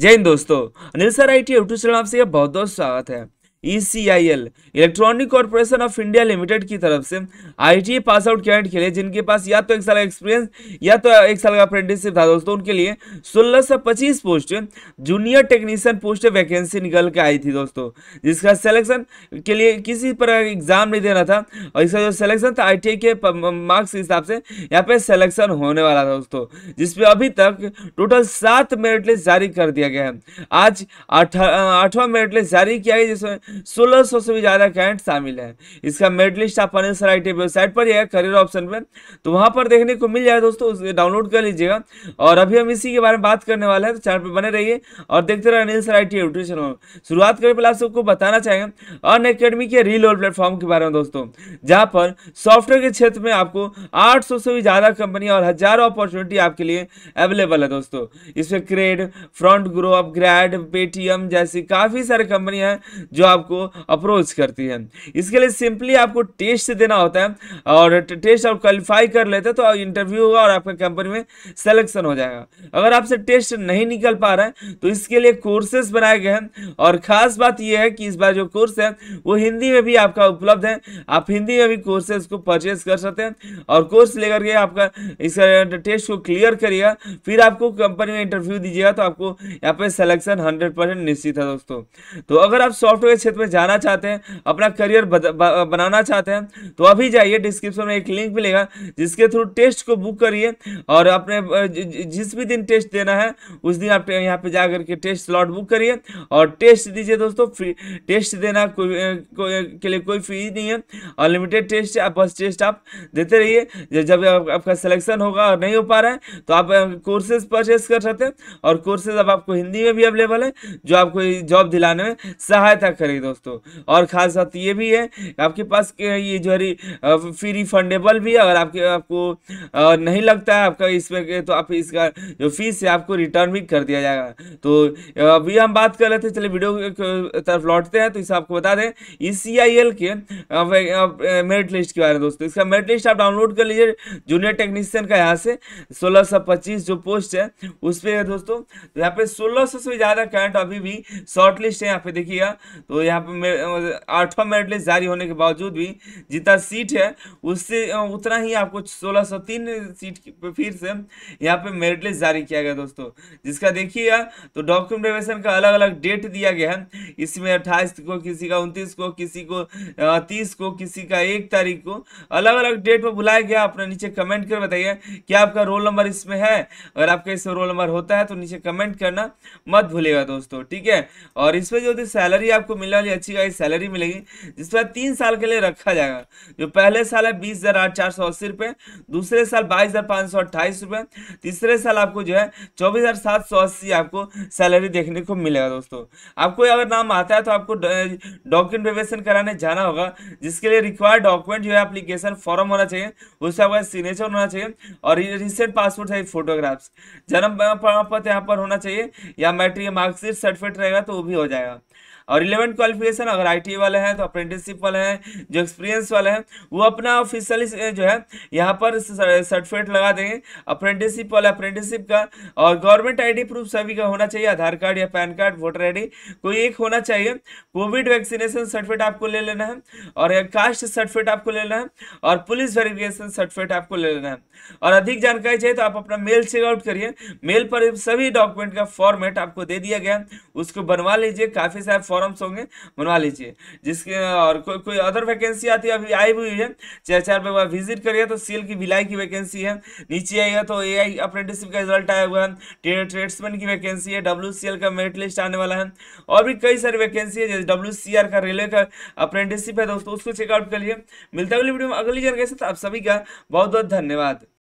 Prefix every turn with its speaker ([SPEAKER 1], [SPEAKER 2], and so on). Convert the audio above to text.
[SPEAKER 1] जय हिंद दोस्तों Anil sir I T YouTube channel आपसे बहुत बहुत स्वागत है E C I L electronic corporation of India limited की तरफ से I T pass out candidate के लिए जिनके पास या तो एक साल का एक्सपीरियंस या तो एक साल का अप्रेंटिसशिप था दोस्तों उनके लिए सोलह सौ पच्चीस post junior technician post vacancy निकल के आई थी दोस्तों जिसका सिलेक्शन के लिए किसी पर एग्जाम नहीं देना था और इसका जो सिलेक्शन था आई के मार्क्स के हिसाब से यहाँ पे सिलेक्शन होने वाला था दोस्तों जिसपे अभी तक टोटल सात मेरिट लिस्ट जारी कर दिया गया है आज आठवां मेरिट लिस्ट जारी किया गया जिसमें सोलह से भी ज़्यादा कैंट शामिल है इसका मेरिट लिस्ट आप अनिल सर आई वेबसाइट पर या करियर ऑप्शन पर तो वहां पर देखने को मिल जाए दोस्तों उसे डाउनलोड कर लीजिएगा और अभी हम इसी के बारे में बात करने वाले हैं तो चैनल पर बने रहिए और देखते रहे अनिल सर आई टी शुरुआत करने पहले आप सबको बताना चाहेंगे अन अकेडमी के रील रीलोड प्लेटफॉर्म के बारे में दोस्तों जहाँ पर सॉफ्टवेयर के क्षेत्र में आपको आठ से भी ज़्यादा कंपनी और हजारों अपॉर्चुनिटी आपके लिए अवेलेबल है दोस्तों इसमें CRED front Groww upGrad Paytm जैसी काफ़ी सारी कंपनियां हैं जो आप आपको अप्रोच करती है इसके लिए सिंपली आपको टेस्ट देना होता है और टेस्ट आप क्वालिफाई कर लेते हैं तो इंटरव्यू होगा और आपका कंपनी में सेलेक्शन हो जाएगा अगर आपसे टेस्ट नहीं निकल पा रहा है तो इसके लिए कोर्सेज बनाए गए हैं और ख़ास बात यह है कि इस बार जो कोर्स है वो हिंदी में भी आपका उपलब्ध है आप हिंदी में भी कोर्सेज को परचेज कर सकते हैं और कोर्स लेकर के आपका इसका टेस्ट को क्लियर करिएगा फिर आपको कंपनी में इंटरव्यू दीजिएगा तो आपको यहाँ पे सिलेक्शन हंड्रेड निश्चित है दोस्तों तो अगर आप सॉफ्टवेयर क्षेत्र में जाना चाहते हैं अपना करियर बनाना चाहते हैं तो अभी जाइए डिस्क्रिप्शन में एक लिंक मिलेगा जिसके थ्रू टेस्ट को बुक करिए और अपने जिस भी दिन टेस्ट देना है उस दिन आप यहाँ पे जा करके टेस्ट स्लॉट बुक करिए और टेस्ट दीजिए दोस्तों फ्री टेस्ट देना कोई के लिए कोई फीस नहीं है अनलिमिटेड टेस्ट आप बस टेस्ट आप देते रहिए जब आप, आपका सिलेक्शन होगा और नहीं हो पा रहा है तो आप कोर्सेज परचेस कर सकते हैं और कोर्सेज अब आपको हिंदी में भी अवेलेबल है जो आपको जॉब दिलाने में सहायता करेंगे गई दोस्तों और खास बात ये भी है आपके पास ये जो है फ्री रिफंडेबल भी अगर आपके आपको नहीं लगता है आपका इसमें तो आप इसका जो फीस है आपको रिटर्न भी कर दिया जाएगा तो अभी हम बात कर रहे थे चले वीडियो तरफ लौटते हैं तो इसे आपको बता दें ई सी आई एल के मेरिट लिस्ट के बारे में दोस्तों इसका मेरिट लिस्ट आप डाउनलोड कर लीजिए जूनियर टेक्नीशियन का यहाँ से सोलह जो पोस्ट है उस पर दोस्तों यहाँ पे सोलह से ज़्यादा कैंट अभी भी शॉर्ट लिस्ट है यहाँ पे देखिएगा तो यहाँ पे मतलब आठवां मेरिट लिस्ट जारी होने के बावजूद भी जितना सीट है उससे उतना ही आपको 1603 सीट पे फिर से यहाँ पे मेरिट लिस्ट जारी किया गया दोस्तों जिसका देखिएगा तो डॉक्यूमेंटेशन का अलग अलग डेट दिया गया है इसमें अट्ठाईस को किसी का उनतीस को किसी को तीस को किसी का एक तारीख को अलग अलग डेट पर बुलाया गया अपना नीचे कमेंट कर बताइए कि आपका रोल नंबर इसमें है अगर आपका इसमें रोल नंबर होता है तो नीचे कमेंट करना मत भूलेगा दोस्तों ठीक है और इसमें जो सैलरी आपको मिले मिलने वाली अच्छी खासी सैलरी मिलेगी जिस पर तीन साल के लिए रखा जाएगा जो पहले साल है बीस हज़ार आठ चार सौ अस्सी रुपए दूसरे साल बाईस हज़ार पांच सौ अट्ठाईस रुपए तीसरे साल आपको जो है चौबीस हज़ार सात सौ अस्सी आपको सैलरी देखने को मिलेगा दोस्तों आपको अगर नाम आता है तो आपको डॉक्यूमेंट वेरिफिकेशन कराने जाना होगा जिसके लिए रिक्वायर्ड डॉक्यूमेंट जो है एप्लीकेशन फॉर्म होना चाहिए उससे आपका सिग्नेचर होना चाहिए और रिसेंट पासपोर्ट साइज फोटोग्राफ्स जन्म प्रमाण पत्र यहाँ पर होना चाहिए या मैट्रिक मार्कशीट सर्टिफिकेट रहेगा तो वो भी हो जाएगा और रिलेवेंट क्वालिफिकेशन अगर आई वाले हैं तो अप्रेंटिसशिप वाले हैं जो एक्सपीरियंस वाले हैं वो अपना ऑफिशियली जो है यहाँ पर सर्टिफिकेट लगा देंगे अप्रेंटिसशिप वाला अप्रेंटिसशिप का और गवर्नमेंट आईडी प्रूफ सभी का होना चाहिए आधार कार्ड या पैन कार्ड वोटर आई कोई एक होना चाहिए कोविड वैक्सीनेशन सर्टिफिकेट आपको ले लेना है और कास्ट सर्टिफिकेट आपको लेना है और पुलिस वेरिफिकेशन सर्टिफिकेट आपको ले लेना है और अधिक जानकारी चाहिए तो आप अपना मेल चेकआउट करिए मेल पर सभी डॉक्यूमेंट का फॉर्मेट आपको दे दिया गया उसको बनवा लीजिए काफ़ी सारे फॉर्म्स होंगे बनवा लीजिए जिसके और कोई कोई अदर वैकेंसी आती है अभी आई हुई है चार पे विजिट करिए तो सील की भिलाई की वैकेंसी है नीचे आई है तो ए आई अप्रेंटिसिप का रिजल्ट आया हुआ है ट्रेड्समैन की वैकेंसी है डब्ल्यू का मेरिट लिस्ट आने वाला है और भी कई सारी वैकेंसी है जैसे डब्ल्यू का रेलवे का अप्रेंटिसिप है दोस्तों उसको चेकआउट करिए मिलता है अगली वीडियो में अगली जगह के आप सभी का बहुत बहुत धन्यवाद